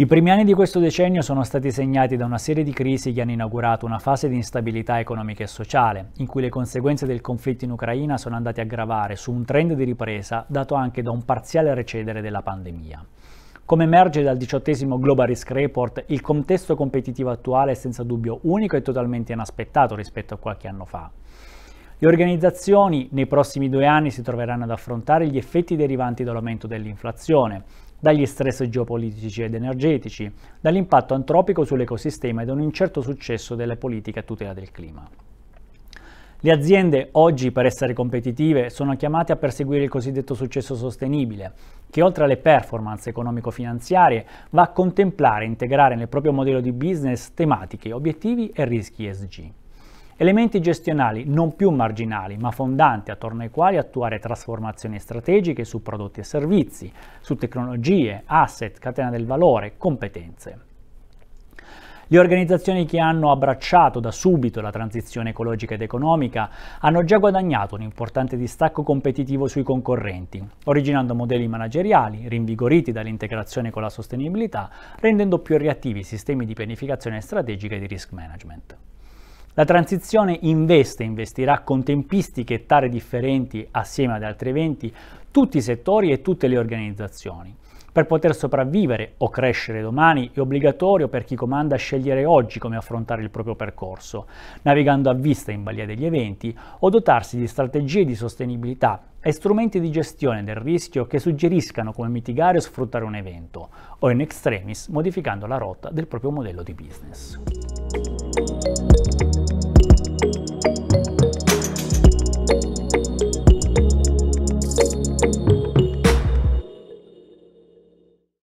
I primi anni di questo decennio sono stati segnati da una serie di crisi che hanno inaugurato una fase di instabilità economica e sociale, in cui le conseguenze del conflitto in Ucraina sono andate a gravare su un trend di ripresa dato anche da un parziale recedere della pandemia. Come emerge dal diciottesimo Global Risk Report, il contesto competitivo attuale è senza dubbio unico e totalmente inaspettato rispetto a qualche anno fa. Le organizzazioni nei prossimi due anni si troveranno ad affrontare gli effetti derivanti dall'aumento dell'inflazione, dagli stress geopolitici ed energetici, dall'impatto antropico sull'ecosistema e da un incerto successo delle politiche a tutela del clima. Le aziende oggi, per essere competitive, sono chiamate a perseguire il cosiddetto successo sostenibile, che oltre alle performance economico-finanziarie va a contemplare e integrare nel proprio modello di business tematiche, obiettivi e rischi ESG. Elementi gestionali non più marginali, ma fondanti attorno ai quali attuare trasformazioni strategiche su prodotti e servizi, su tecnologie, asset, catena del valore, competenze. Le organizzazioni che hanno abbracciato da subito la transizione ecologica ed economica hanno già guadagnato un importante distacco competitivo sui concorrenti, originando modelli manageriali rinvigoriti dall'integrazione con la sostenibilità, rendendo più reattivi i sistemi di pianificazione strategica e di risk management. La transizione investe, investirà con tempistiche e tare differenti assieme ad altri eventi tutti i settori e tutte le organizzazioni. Per poter sopravvivere o crescere domani è obbligatorio per chi comanda scegliere oggi come affrontare il proprio percorso, navigando a vista in balia degli eventi o dotarsi di strategie di sostenibilità e strumenti di gestione del rischio che suggeriscano come mitigare o sfruttare un evento, o in extremis modificando la rotta del proprio modello di business.